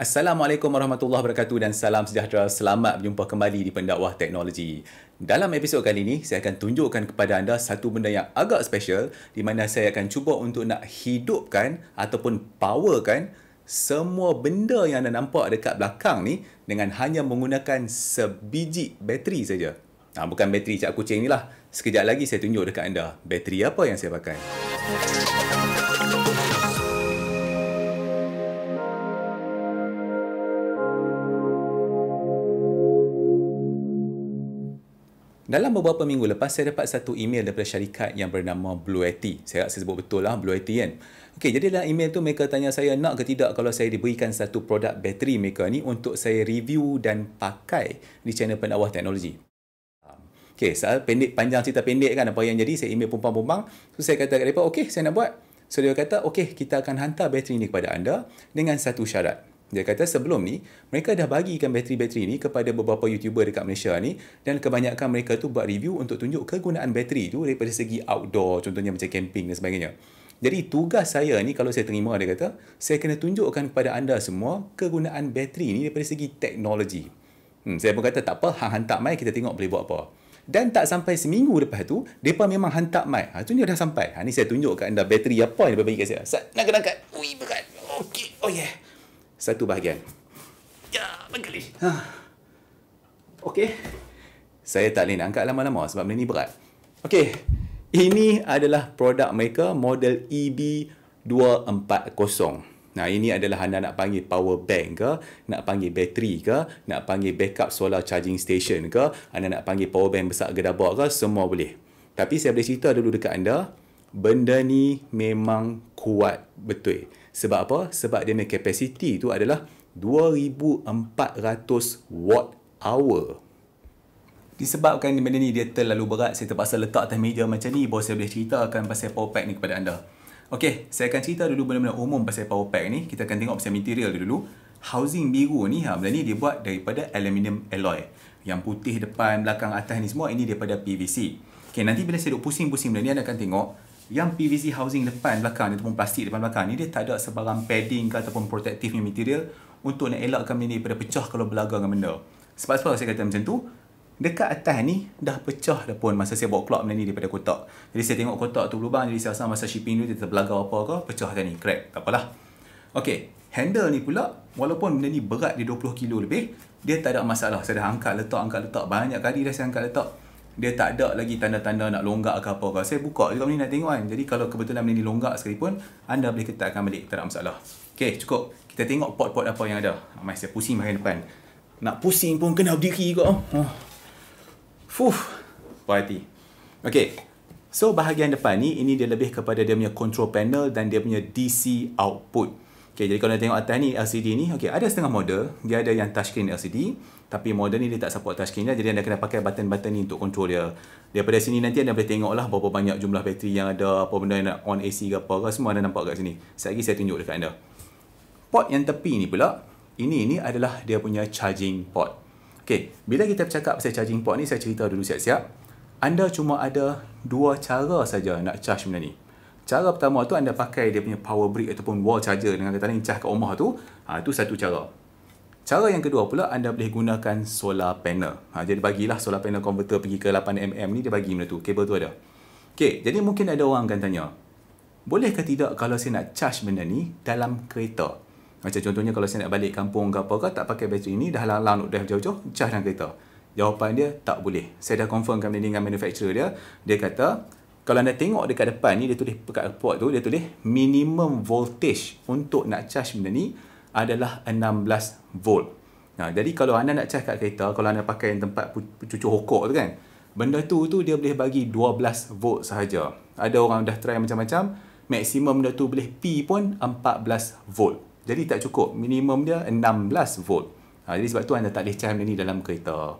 Assalamualaikum warahmatullahi wabarakatuh dan salam sejahtera. Selamat berjumpa kembali di Pendakwah Teknologi. Dalam episod kali ini, saya akan tunjukkan kepada anda satu benda yang agak special di mana saya akan cuba untuk nak hidupkan ataupun powerkan semua benda yang anda nampak dekat belakang ni dengan hanya menggunakan sebiji bateri saja. Nah, ha, bukan bateri cak kucing ni lah. Sekejap lagi saya tunjuk dekat anda bateri apa yang saya pakai. Dalam beberapa minggu lepas, saya dapat satu email daripada syarikat yang bernama Blue Eti. Saya rasa sebut betul lah, Blue Eti kan. Okey, jadi dalam email tu mereka tanya saya nak ke tidak kalau saya diberikan satu produk bateri mereka ni untuk saya review dan pakai di channel pendakwah teknologi. Okey, soal pendek panjang cerita pendek kan apa yang jadi, saya email pumpang-pumpang. So, saya kata kepada mereka, okey, saya nak buat. So, dia kata, okey, kita akan hantar bateri ni kepada anda dengan satu syarat. Dia kata sebelum ni, mereka dah bagikan bateri-bateri ni kepada beberapa YouTuber dekat Malaysia ni dan kebanyakan mereka tu buat review untuk tunjuk kegunaan bateri tu daripada segi outdoor, contohnya macam camping dan sebagainya. Jadi tugas saya ni kalau saya terima dia kata, saya kena tunjukkan kepada anda semua kegunaan bateri ni daripada segi teknologi. Hmm, saya pun kata tak apa, hang hantar mai kita tengok boleh buat apa. Dan tak sampai seminggu lepas tu, mereka memang hantar mic. Ha, tu ni dah sampai. Ha, ni saya tunjuk kat anda bateri apa yang dia bagi kat saya. Sat, nak kena angkat. Ui, berat. Okey, oh yeah satu bahagian. Ya, bagelis. Ha. Okey. Saya tak boleh nak angkat lama-lama sebab benda ni berat. Okey. Ini adalah produk mereka model EB240. Nah, ini adalah anda nak panggil power bank ke, nak panggil bateri ke, nak panggil backup solar charging station ke, anda nak panggil power bank besar gedabak ke, semua boleh. Tapi saya boleh cerita dulu dekat anda, benda ni memang kuat betul. Sebab apa? Sebab dia punya kapasiti tu adalah 2400 watt hour. Disebabkan benda ni dia terlalu berat, saya terpaksa letak atas meja macam ni baru saya boleh ceritakan pasal power pack ni kepada anda. Okey, saya akan cerita dulu benda-benda umum pasal power pack ni. Kita akan tengok pasal material dulu. Housing biru ni, ha, benda ni dia buat daripada aluminium alloy. Yang putih depan, belakang, atas ni semua, ini daripada PVC. Okey, nanti bila saya duk pusing-pusing benda ni, anda akan tengok yang PVC housing depan belakang ni ataupun plastik depan belakang ni dia tak ada sebarang padding ke ataupun protective ni material untuk nak elakkan benda ni daripada pecah kalau berlagak dengan benda. Sebab sebab saya kata macam tu, dekat atas ni dah pecah dah pun masa saya bawa keluar benda ni daripada kotak. Jadi saya tengok kotak tu berlubang jadi saya rasa masa shipping tu dia terbelagak apa ke, pecah kan ni, crack. Tak apalah. Okay, handle ni pula walaupun benda ni berat dia 20 kilo lebih, dia tak ada masalah. Saya dah angkat letak angkat letak banyak kali dah saya angkat letak dia tak ada lagi tanda-tanda nak longgak ke apa ke. Saya buka juga ni nak tengok kan. Jadi kalau kebetulan benda ni longgar sekalipun, anda boleh ketatkan balik. Tak ada masalah. Okay, cukup. Kita tengok pot-pot apa yang ada. Ah, mai saya pusing makin depan. Nak pusing pun kena berdiri juga. Oh. Ah. Fuh. Puan hati. Okay. So, bahagian depan ni, ini dia lebih kepada dia punya control panel dan dia punya DC output. Okey, jadi kalau tengok atas ni LCD ni, okay ada setengah model, dia ada yang touchscreen LCD, tapi model ni dia tak support touchscreen dia, jadi anda kena pakai button-button ni untuk kontrol dia. Daripada sini nanti anda boleh tengok tengoklah berapa banyak jumlah bateri yang ada, apa benda yang nak on AC ke apa ke, semua anda nampak kat sini. Sekejap lagi saya tunjuk dekat anda. Port yang tepi ni pula, ini ini adalah dia punya charging port. Okay, bila kita bercakap pasal charging port ni, saya cerita dulu siap-siap. Anda cuma ada dua cara saja nak charge benda ni cara pertama tu anda pakai dia punya power brick ataupun wall charger dengan kata incah kat rumah tu ha, tu satu cara cara yang kedua pula anda boleh gunakan solar panel ha, jadi bagilah solar panel converter pergi ke 8mm ni dia bagi benda tu kabel tu ada Okay, jadi mungkin ada orang akan tanya boleh tidak kalau saya nak charge benda ni dalam kereta macam contohnya kalau saya nak balik kampung ke apa ke tak pakai bateri ni dah lang-lang nak drive jauh-jauh charge dalam kereta Jawapan dia tak boleh. Saya dah confirmkan dengan manufacturer dia. Dia kata kalau anda tengok dekat depan ni dia tulis dekat port tu dia tulis minimum voltage untuk nak charge benda ni adalah 16 volt. Nah, ha, jadi kalau anda nak charge kat kereta, kalau anda pakai yang tempat cucu hokok tu kan, benda tu tu dia boleh bagi 12 volt sahaja. Ada orang dah try macam-macam, maksimum benda tu boleh P pun 14 volt. Jadi tak cukup, minimum dia 16 volt. Ha, jadi sebab tu anda tak boleh charge benda ni dalam kereta.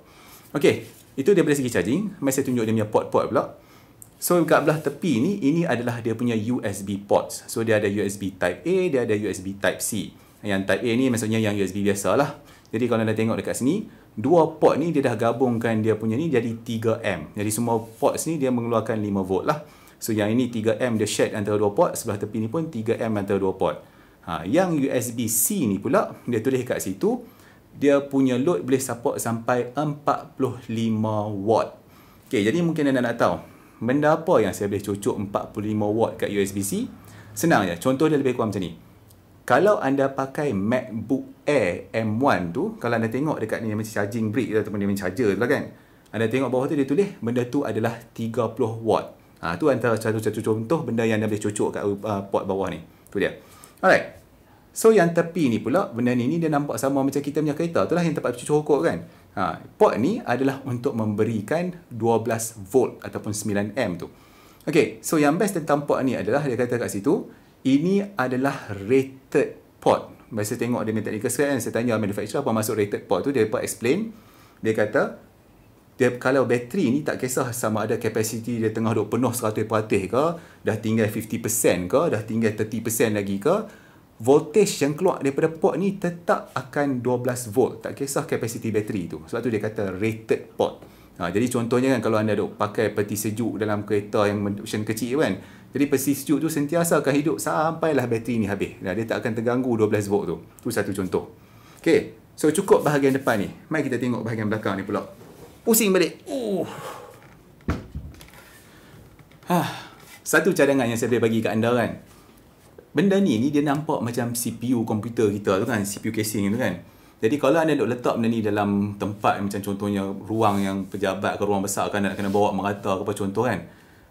Okay, itu dia dari segi charging. Mari tunjuk dia punya port-port pula. -port So kat belah tepi ni, ini adalah dia punya USB ports. So dia ada USB type A, dia ada USB type C. Yang type A ni maksudnya yang USB biasa lah. Jadi kalau anda tengok dekat sini, dua port ni dia dah gabungkan dia punya ni jadi 3M. Jadi semua port ni dia mengeluarkan 5 volt lah. So yang ini 3M dia shared antara dua port, sebelah tepi ni pun 3M antara dua port. Ha, yang USB C ni pula, dia tulis kat situ, dia punya load boleh support sampai 45 watt. Okay, jadi mungkin anda nak tahu, benda apa yang saya boleh cucuk 45 watt kat USB-C? Senang je. Contoh dia lebih kurang macam ni. Kalau anda pakai MacBook Air M1 tu, kalau anda tengok dekat ni dia macam charging brick tu ataupun dia macam charger tu lah kan. Anda tengok bawah tu dia tulis benda tu adalah 30 watt. Ha, tu antara satu-satu contoh benda yang anda boleh cucuk kat uh, port bawah ni. Tu dia. Alright. So yang tepi ni pula, benda ni, ni dia nampak sama macam kita punya kereta tu lah yang tempat cucuk kot kan. Ha, port ni adalah untuk memberikan 12 volt ataupun 9 amp tu. Okay, so yang best tentang port ni adalah dia kata kat situ, ini adalah rated port. Biasa tengok dia minta teknikal sekarang, saya tanya manufacturer apa maksud rated port tu, dia dapat explain. Dia kata, dia, kalau bateri ni tak kisah sama ada kapasiti dia tengah duk penuh 100% ke, dah tinggal 50% ke, dah tinggal 30% lagi ke, voltage yang keluar daripada port ni tetap akan 12 volt tak kisah kapasiti bateri tu sebab tu dia kata rated port ha, jadi contohnya kan kalau anda duk pakai peti sejuk dalam kereta yang macam kecil kan jadi peti sejuk tu sentiasa akan hidup sampailah bateri ni habis nah, dia tak akan terganggu 12 volt tu tu satu contoh ok so cukup bahagian depan ni mari kita tengok bahagian belakang ni pula pusing balik uh. ha. satu cadangan yang saya boleh bagi kat anda kan benda ni ni dia nampak macam CPU komputer kita tu kan CPU casing tu kan jadi kalau anda nak letak benda ni dalam tempat macam contohnya ruang yang pejabat ke ruang besar kan nak kena bawa merata ke apa contoh kan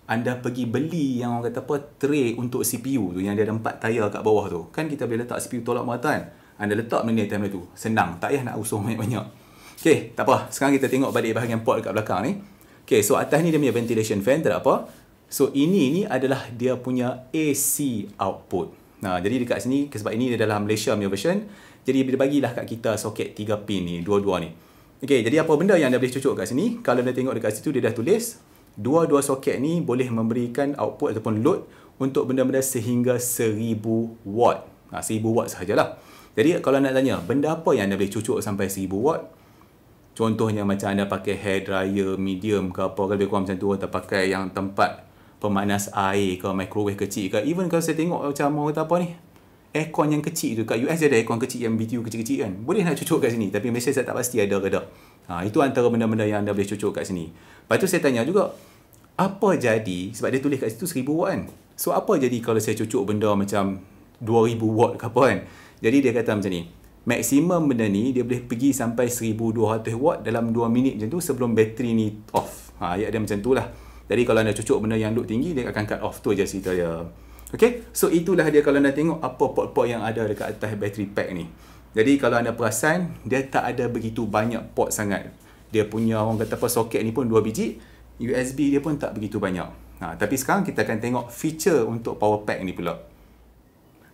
anda pergi beli yang orang kata apa tray untuk CPU tu yang dia ada empat tayar kat bawah tu kan kita boleh letak CPU tolak merata kan anda letak benda ni atas benda tu senang tak payah nak usung banyak-banyak Okay, tak apa. Sekarang kita tengok balik bahagian port kat belakang ni. Okay, so atas ni dia punya ventilation fan, tak apa. So ini ni adalah dia punya AC output. Nah, jadi dekat sini sebab ini adalah Malaysia punya version. Jadi dia bagilah kat kita soket 3 pin ni, dua-dua ni. Okey, jadi apa benda yang dia boleh cucuk kat sini? Kalau anda tengok dekat situ dia dah tulis dua-dua soket ni boleh memberikan output ataupun load untuk benda-benda sehingga 1000 watt. Nah, 1000 watt sajalah. Jadi kalau nak tanya, benda apa yang anda boleh cucuk sampai 1000 watt? Contohnya macam anda pakai hair dryer medium ke apa ke lebih kurang macam tu atau pakai yang tempat pemanas air ke microwave kecil ke even kalau saya tengok macam orang kata apa ni aircon yang kecil tu kat US ada aircon kecil yang BTU kecil-kecil kan boleh nak cucuk kat sini tapi Malaysia saya tak pasti ada ke tak ha, itu antara benda-benda yang anda boleh cucuk kat sini lepas tu saya tanya juga apa jadi sebab dia tulis kat situ 1000 watt kan so apa jadi kalau saya cucuk benda macam 2000 watt ke apa kan jadi dia kata macam ni maksimum benda ni dia boleh pergi sampai 1200 watt dalam 2 minit macam tu sebelum bateri ni off ha, ayat dia macam tu lah jadi kalau anda cucuk benda yang duk tinggi dia akan cut off tu aja cerita dia. Okey. So itulah dia kalau anda tengok apa port-port yang ada dekat atas battery pack ni. Jadi kalau anda perasan dia tak ada begitu banyak port sangat. Dia punya orang kata apa soket ni pun 2 biji, USB dia pun tak begitu banyak. Ha, tapi sekarang kita akan tengok feature untuk power pack ni pula.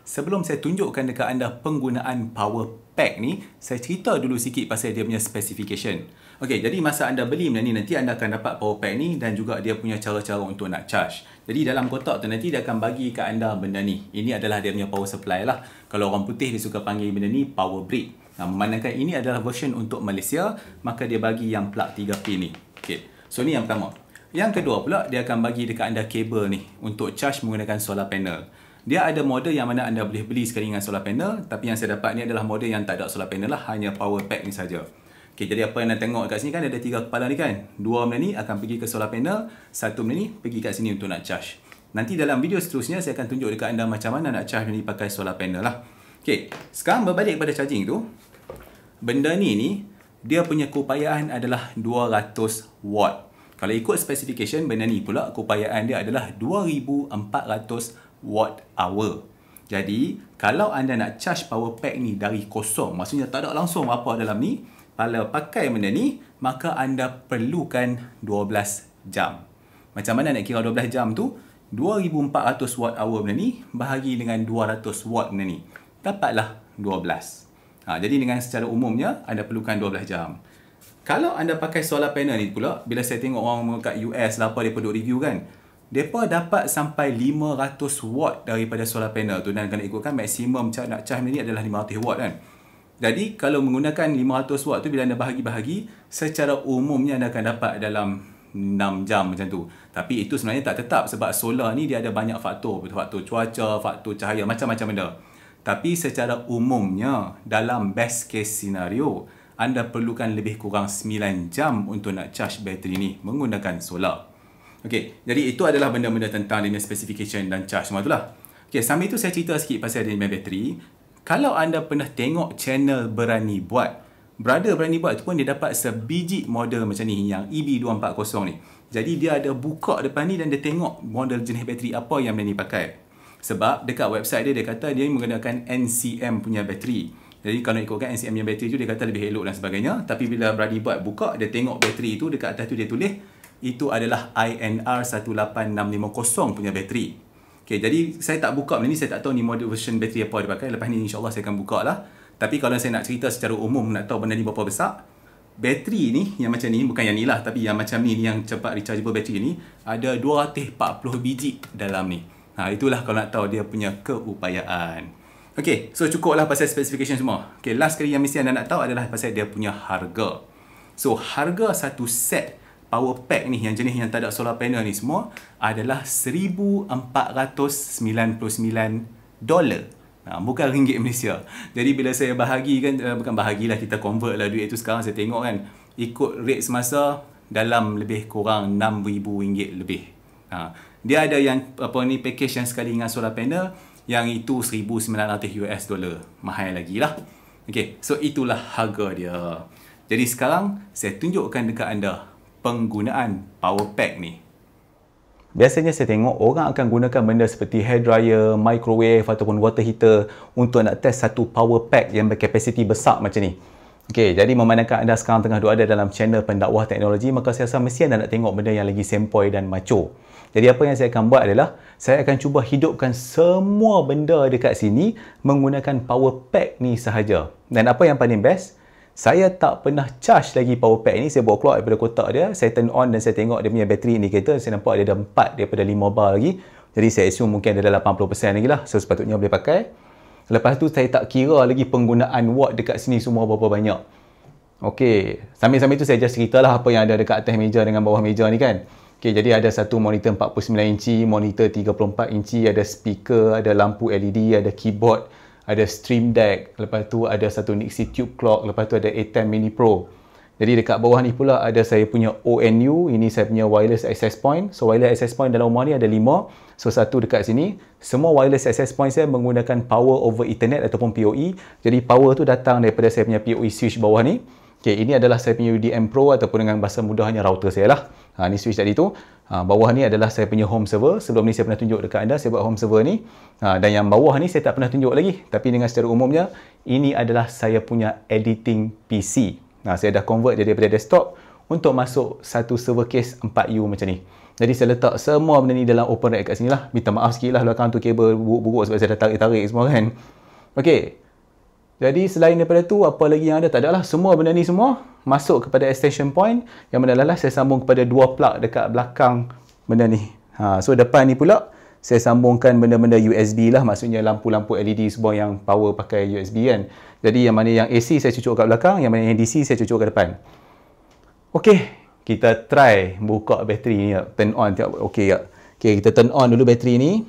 Sebelum saya tunjukkan dekat anda penggunaan power pack ni, saya cerita dulu sikit pasal dia punya specification. Okey, jadi masa anda beli benda ni nanti anda akan dapat power pack ni dan juga dia punya cara-cara untuk nak charge. Jadi dalam kotak tu nanti dia akan bagi ke anda benda ni. Ini adalah dia punya power supply lah. Kalau orang putih dia suka panggil benda ni power brick. Nah, memandangkan ini adalah version untuk Malaysia, maka dia bagi yang plug 3 pin ni. Okey. So ni yang pertama. Yang kedua pula dia akan bagi dekat anda kabel ni untuk charge menggunakan solar panel. Dia ada model yang mana anda boleh beli sekali dengan solar panel, tapi yang saya dapat ni adalah model yang tak ada solar panel lah, hanya power pack ni saja. Okay, jadi apa yang anda tengok kat sini kan ada tiga kepala ni kan. Dua benda ni akan pergi ke solar panel, satu benda ni pergi kat sini untuk nak charge. Nanti dalam video seterusnya saya akan tunjuk dekat anda macam mana nak charge ni pakai solar panel lah. Okay, sekarang berbalik kepada charging tu. Benda ni ni dia punya keupayaan adalah 200 watt. Kalau ikut specification benda ni pula keupayaan dia adalah 2400 watt hour. Jadi, kalau anda nak charge power pack ni dari kosong, maksudnya tak ada langsung apa dalam ni, kalau pakai benda ni, maka anda perlukan 12 jam. Macam mana nak kira 12 jam tu? 2400 watt hour benda ni bahagi dengan 200 watt benda ni. Dapatlah 12. Ha, jadi dengan secara umumnya, anda perlukan 12 jam. Kalau anda pakai solar panel ni pula, bila saya tengok orang kat US lah apa, mereka duk review kan, mereka dapat sampai 500 watt daripada solar panel tu. Dan kena ikutkan maksimum nak charge ni adalah 500 watt kan. Jadi kalau menggunakan 500 watt tu bila anda bahagi-bahagi secara umumnya anda akan dapat dalam 6 jam macam tu. Tapi itu sebenarnya tak tetap sebab solar ni dia ada banyak faktor. Faktor cuaca, faktor cahaya, macam-macam benda. Tapi secara umumnya dalam best case scenario anda perlukan lebih kurang 9 jam untuk nak charge bateri ni menggunakan solar. Okey, jadi itu adalah benda-benda tentang dia specification dan charge semua itulah. Okey, sambil itu saya cerita sikit pasal dia bateri. Kalau anda pernah tengok channel Berani Buat, Brother Berani Buat tu pun dia dapat sebiji model macam ni yang EB240 ni. Jadi dia ada buka depan ni dan dia tengok model jenis bateri apa yang Berani pakai. Sebab dekat website dia, dia kata dia menggunakan NCM punya bateri. Jadi kalau ikutkan NCM punya bateri tu, dia kata lebih elok dan sebagainya. Tapi bila Berani buat buka, dia tengok bateri itu dekat atas tu dia tulis, itu adalah INR18650 punya bateri. Okay, jadi saya tak buka benda ni, saya tak tahu ni model version bateri apa dia pakai. Lepas ni Allah saya akan buka lah. Tapi kalau saya nak cerita secara umum, nak tahu benda ni berapa besar, bateri ni yang macam ni, bukan yang ni lah, tapi yang macam ni, yang cepat rechargeable bateri ni, ada 240 biji dalam ni. Ha, itulah kalau nak tahu dia punya keupayaan. Okay, so cukup lah pasal specification semua. Okay, last kali yang mesti anda nak tahu adalah pasal dia punya harga. So, harga satu set power pack ni yang jenis yang tak ada solar panel ni semua adalah 1499 dolar. Nah, ha, bukan ringgit Malaysia. Jadi bila saya bahagi kan eh, bukan bahagilah kita convert lah duit tu sekarang saya tengok kan ikut rate semasa dalam lebih kurang 6000 ringgit lebih. Ha. Dia ada yang apa ni package yang sekali dengan solar panel yang itu 1900 US dollar. Mahal lagi lah. Okay, so itulah harga dia. Jadi sekarang saya tunjukkan dekat anda penggunaan power pack ni? Biasanya saya tengok orang akan gunakan benda seperti hair dryer, microwave ataupun water heater untuk nak test satu power pack yang berkapasiti besar macam ni. Okey, jadi memandangkan anda sekarang tengah ada dalam channel pendakwah teknologi, maka saya rasa mesti anda nak tengok benda yang lagi sempoi dan maco. Jadi apa yang saya akan buat adalah saya akan cuba hidupkan semua benda dekat sini menggunakan power pack ni sahaja. Dan apa yang paling best, saya tak pernah charge lagi power pack ni saya bawa keluar daripada kotak dia saya turn on dan saya tengok dia punya bateri indicator saya nampak dia ada 4 daripada 5 bar lagi jadi saya assume mungkin ada 80% lagi lah so sepatutnya boleh pakai lepas tu saya tak kira lagi penggunaan watt dekat sini semua berapa banyak ok sambil-sambil tu saya just lah apa yang ada dekat atas meja dengan bawah meja ni kan Okay, jadi ada satu monitor 49 inci, monitor 34 inci, ada speaker, ada lampu LED, ada keyboard, ada stream deck lepas tu ada satu Nixie tube clock lepas tu ada A10 mini pro jadi dekat bawah ni pula ada saya punya ONU ini saya punya wireless access point so wireless access point dalam rumah ni ada lima. so satu dekat sini semua wireless access point saya menggunakan power over ethernet ataupun PoE jadi power tu datang daripada saya punya PoE switch bawah ni Okay, ini adalah saya punya UDM Pro ataupun dengan bahasa mudahnya router saya lah. Ha, ni switch tadi tu. Ha, bawah ni adalah saya punya home server. Sebelum ni saya pernah tunjuk dekat anda saya buat home server ni. Ha, dan yang bawah ni saya tak pernah tunjuk lagi. Tapi dengan secara umumnya, ini adalah saya punya editing PC. Ha, saya dah convert dari daripada desktop untuk masuk satu server case 4U macam ni. Jadi saya letak semua benda ni dalam open rack kat sini lah. Minta maaf sikit lah belakang tu kabel buruk-buruk sebab saya dah tarik-tarik semua kan. Okay. Jadi selain daripada tu, apa lagi yang ada? Tak ada lah. Semua benda ni semua masuk kepada extension point. Yang mana lah saya sambung kepada dua plug dekat belakang benda ni. Ha, so depan ni pula, saya sambungkan benda-benda USB lah. Maksudnya lampu-lampu LED semua yang power pakai USB kan. Jadi yang mana yang AC saya cucuk kat belakang, yang mana yang DC saya cucuk kat depan. Okay, kita try buka bateri ni. Turn on tengok. Okay, ya. okay kita turn on dulu bateri ni.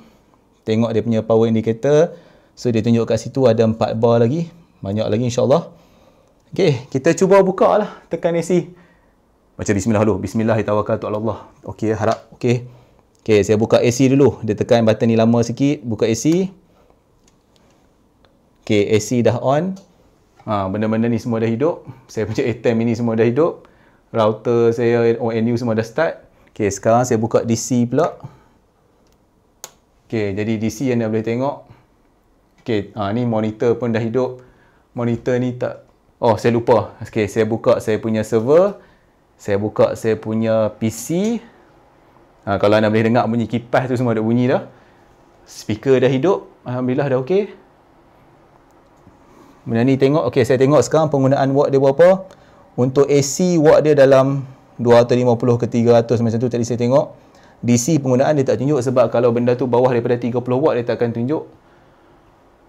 Tengok dia punya power indicator. So dia tunjuk kat situ ada 4 bar lagi. Banyak lagi insyaAllah. Okay, kita cuba buka lah. Tekan AC. Baca bismillah dulu. Bismillah, itawakal tu Allah. Okay, harap. Okay. Okay, saya buka AC dulu. Dia tekan button ni lama sikit. Buka AC. Okay, AC dah on. Ha, benda-benda ni semua dah hidup. Saya punya ATEM ini semua dah hidup. Router saya, ONU semua dah start. Okay, sekarang saya buka DC pula. Okay, jadi DC yang anda boleh tengok. Okay, ha, ni monitor pun dah hidup. Monitor ni tak... Oh, saya lupa. Okay, saya buka saya punya server. Saya buka saya punya PC. Ha, kalau anda boleh dengar bunyi kipas tu semua ada bunyi dah. Speaker dah hidup. Alhamdulillah dah okay. Benda ni tengok. Okay, saya tengok sekarang penggunaan watt dia berapa. Untuk AC, watt dia dalam 250 ke 300 macam tu tadi saya tengok. DC penggunaan dia tak tunjuk sebab kalau benda tu bawah daripada 30 watt dia tak akan tunjuk.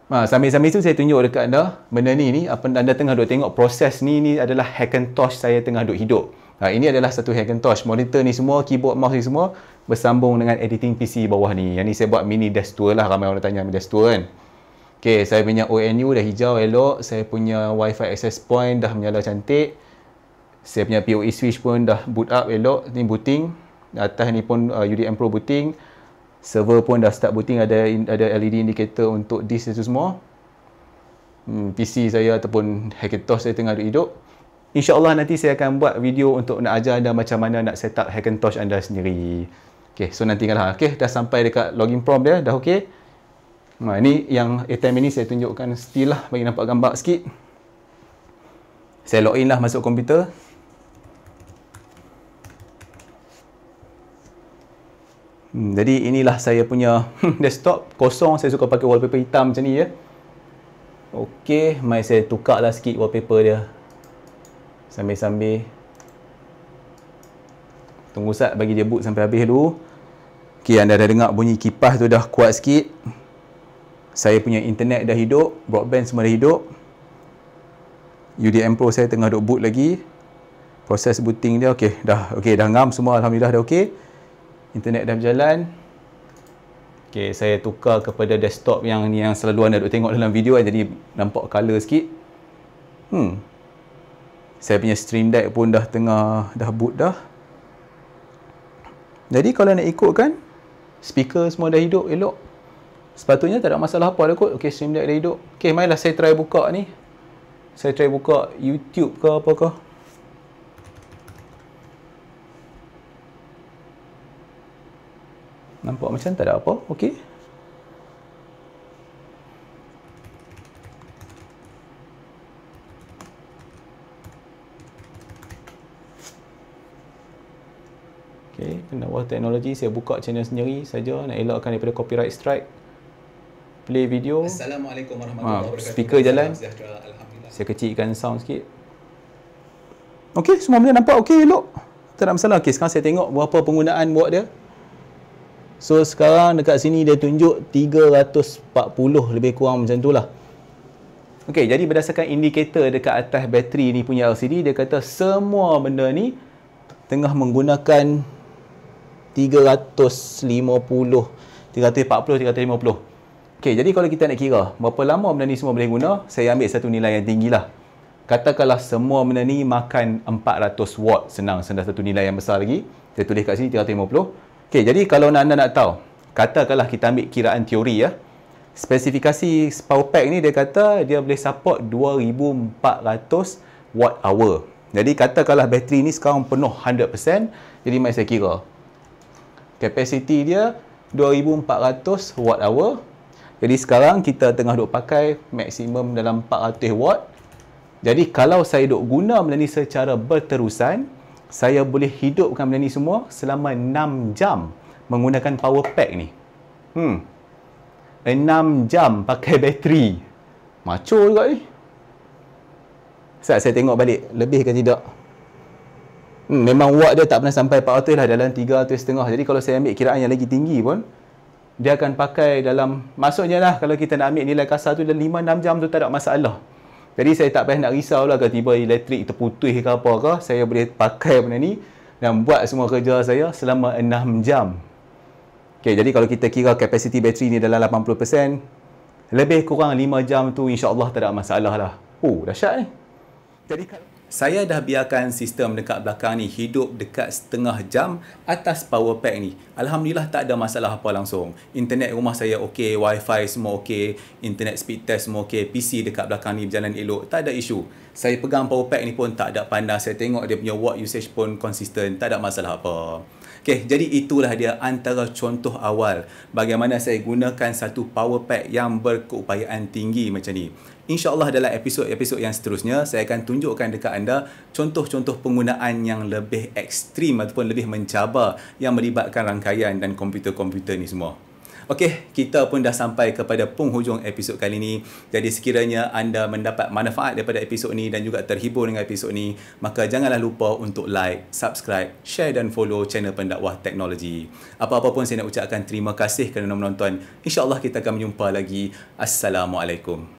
Ha, sambil-sambil tu saya tunjuk dekat anda benda ni ni apa anda tengah duk tengok proses ni ni adalah Hackintosh saya tengah duk hidup ha, ini adalah satu Hackintosh monitor ni semua keyboard mouse ni semua bersambung dengan editing PC bawah ni yang ni saya buat mini desk tour lah ramai orang tanya mini desk tour kan ok saya punya ONU dah hijau elok saya punya wifi access point dah menyala cantik saya punya PoE switch pun dah boot up elok ni booting atas ni pun uh, UDM Pro booting server pun dah start booting ada ada LED indicator untuk this itu semua hmm, PC saya ataupun Hackintosh saya tengah hidup InsyaAllah nanti saya akan buat video untuk nak ajar anda macam mana nak set up Hackintosh anda sendiri Okay, so nanti kalah Okay, dah sampai dekat login prompt dia dah okay. nah, ha, ini yang ATM ini saya tunjukkan still lah bagi nampak gambar sikit saya login lah masuk komputer Hmm, jadi inilah saya punya desktop kosong. Saya suka pakai wallpaper hitam macam ni ya. Okey, mai saya tukar lah sikit wallpaper dia. Sambil-sambil Tunggu sat bagi dia boot sampai habis dulu. Okey, anda dah dengar bunyi kipas tu dah kuat sikit. Saya punya internet dah hidup, broadband semua dah hidup. UDM Pro saya tengah dok boot lagi. Proses booting dia okey, dah okey, dah ngam semua alhamdulillah dah okey internet dah berjalan Okay, saya tukar kepada desktop yang yang selalu anda duk tengok dalam video kan jadi nampak color sikit hmm saya punya stream deck pun dah tengah dah boot dah jadi kalau nak ikut kan speaker semua dah hidup elok sepatutnya tak ada masalah apa dah kot ok stream deck dah hidup ok mainlah saya try buka ni saya try buka youtube ke apa ke nampak macam tak ada apa okey okey kena wah teknologi saya buka channel sendiri saja nak elakkan daripada copyright strike play video assalamualaikum warahmatullahi ah, wabarakatuh speaker jalan saya kecilkan sound sikit okey semua benda nampak okey elok tak ada masalah okey sekarang saya tengok berapa penggunaan buat dia So sekarang dekat sini dia tunjuk 340 lebih kurang macam tu lah. Okay, jadi berdasarkan indikator dekat atas bateri ni punya LCD, dia kata semua benda ni tengah menggunakan 350, 340, 350. Okay, jadi kalau kita nak kira berapa lama benda ni semua boleh guna, saya ambil satu nilai yang tinggi lah. Katakanlah semua benda ni makan 400 watt senang, senang satu nilai yang besar lagi. Saya tulis kat sini 350. Okey, jadi kalau anda nak tahu, katakanlah kita ambil kiraan teori ya. Spesifikasi power pack ni dia kata dia boleh support 2400 watt hour. Jadi katakanlah bateri ni sekarang penuh 100%, jadi mai saya kira. Kapasiti dia 2400 watt hour. Jadi sekarang kita tengah duk pakai maksimum dalam 400 watt. Jadi kalau saya duk guna benda ni secara berterusan, saya boleh hidupkan benda ni semua selama 6 jam menggunakan power pack ni. Hmm. 6 jam pakai bateri. Macho juga ni. Saya saya tengok balik lebih ke tidak. Hmm, memang watt dia tak pernah sampai 400 lah dalam 300 setengah. Jadi kalau saya ambil kiraan yang lagi tinggi pun dia akan pakai dalam maksudnya lah kalau kita nak ambil nilai kasar tu dalam 5 6 jam tu tak ada masalah. Jadi saya tak payah nak risau lah kalau tiba elektrik terputus ke apa ke, saya boleh pakai benda ni dan buat semua kerja saya selama 6 jam. Okay, jadi kalau kita kira kapasiti bateri ni dalam 80%, lebih kurang 5 jam tu insya-Allah tak ada masalah lah. Oh, dahsyat ni. Eh. Jadi kalau saya dah biarkan sistem dekat belakang ni hidup dekat setengah jam atas power pack ni. Alhamdulillah tak ada masalah apa langsung. Internet rumah saya okey, wifi semua okey, internet speed test semua okey, PC dekat belakang ni berjalan elok, tak ada isu. Saya pegang power pack ni pun tak ada pandang, saya tengok dia punya watt usage pun konsisten, tak ada masalah apa. -apa. Okay, jadi itulah dia antara contoh awal bagaimana saya gunakan satu power pack yang berkeupayaan tinggi macam ni. InsyaAllah dalam episod-episod yang seterusnya, saya akan tunjukkan dekat anda contoh-contoh penggunaan yang lebih ekstrim ataupun lebih mencabar yang melibatkan rangkaian dan komputer-komputer ni semua. Okey, kita pun dah sampai kepada penghujung episod kali ini. Jadi sekiranya anda mendapat manfaat daripada episod ini dan juga terhibur dengan episod ini, maka janganlah lupa untuk like, subscribe, share dan follow channel Pendakwah Teknologi. Apa-apa pun saya nak ucapkan terima kasih kerana menonton. Insya Allah kita akan menjumpa lagi. Assalamualaikum.